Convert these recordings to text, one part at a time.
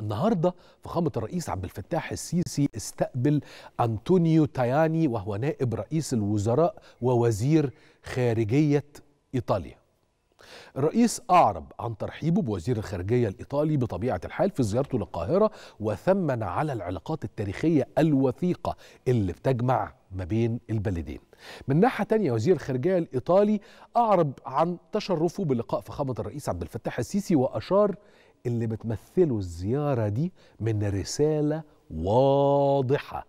النهارده فخامه الرئيس عبد الفتاح السيسي استقبل انطونيو تاياني وهو نائب رئيس الوزراء ووزير خارجيه ايطاليا. الرئيس اعرب عن ترحيبه بوزير الخارجيه الايطالي بطبيعه الحال في زيارته للقاهره وثمن على العلاقات التاريخيه الوثيقه اللي بتجمع ما بين البلدين. من ناحيه تانية وزير الخارجيه الايطالي اعرب عن تشرفه بلقاء فخامه الرئيس عبد الفتاح السيسي واشار اللي بتمثله الزياره دي من رساله واضحه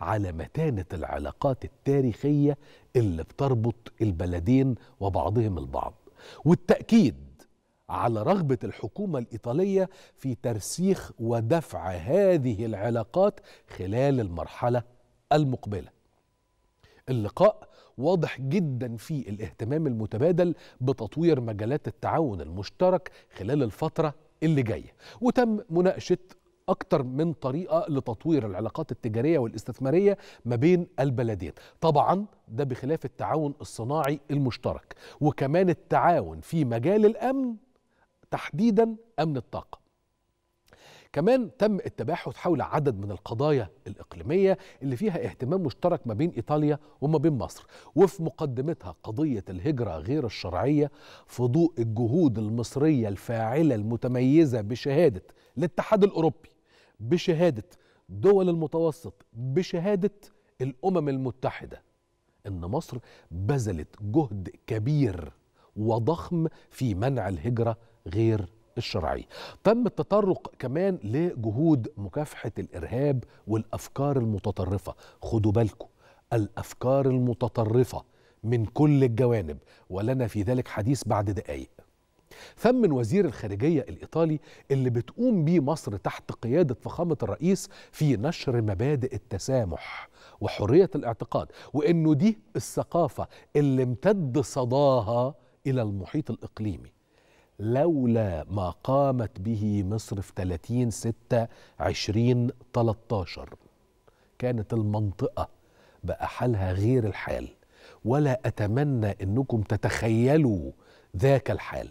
على متانه العلاقات التاريخيه اللي بتربط البلدين وبعضهم البعض والتاكيد على رغبه الحكومه الايطاليه في ترسيخ ودفع هذه العلاقات خلال المرحله المقبله اللقاء واضح جدا فيه الاهتمام المتبادل بتطوير مجالات التعاون المشترك خلال الفترة اللي جاية وتم مناقشة أكتر من طريقة لتطوير العلاقات التجارية والاستثمارية ما بين البلدين طبعا ده بخلاف التعاون الصناعي المشترك وكمان التعاون في مجال الأمن تحديدا أمن الطاقة كمان تم التباحث حول عدد من القضايا الإقليمية اللي فيها اهتمام مشترك ما بين إيطاليا وما بين مصر وفي مقدمتها قضية الهجرة غير الشرعية في ضوء الجهود المصرية الفاعلة المتميزة بشهادة الاتحاد الأوروبي بشهادة دول المتوسط بشهادة الأمم المتحدة إن مصر بذلت جهد كبير وضخم في منع الهجرة غير الشرعي تم التطرق كمان لجهود مكافحة الإرهاب والأفكار المتطرفة خدوا بالكم الأفكار المتطرفة من كل الجوانب ولنا في ذلك حديث بعد دقايق ثمن وزير الخارجية الإيطالي اللي بتقوم به مصر تحت قيادة فخامة الرئيس في نشر مبادئ التسامح وحرية الاعتقاد وإنه دي الثقافة اللي امتد صداها إلى المحيط الإقليمي لولا ما قامت به مصر في 30 6 20 13 كانت المنطقة بقى حالها غير الحال ولا أتمنى أنكم تتخيلوا ذاك الحال